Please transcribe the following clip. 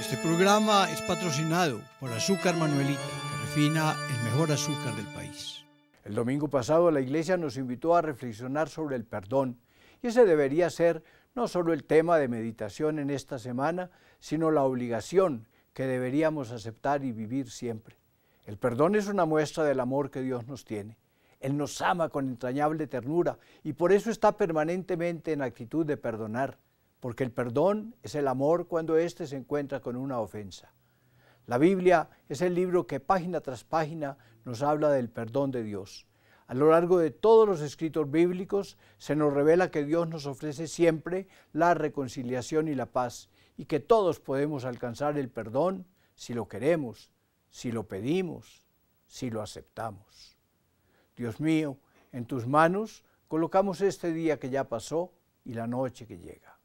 Este programa es patrocinado por Azúcar Manuelita, que refina el mejor azúcar del país. El domingo pasado la iglesia nos invitó a reflexionar sobre el perdón y ese debería ser no solo el tema de meditación en esta semana, sino la obligación que deberíamos aceptar y vivir siempre. El perdón es una muestra del amor que Dios nos tiene. Él nos ama con entrañable ternura y por eso está permanentemente en actitud de perdonar porque el perdón es el amor cuando éste se encuentra con una ofensa. La Biblia es el libro que página tras página nos habla del perdón de Dios. A lo largo de todos los escritos bíblicos se nos revela que Dios nos ofrece siempre la reconciliación y la paz y que todos podemos alcanzar el perdón si lo queremos, si lo pedimos, si lo aceptamos. Dios mío, en tus manos colocamos este día que ya pasó y la noche que llega.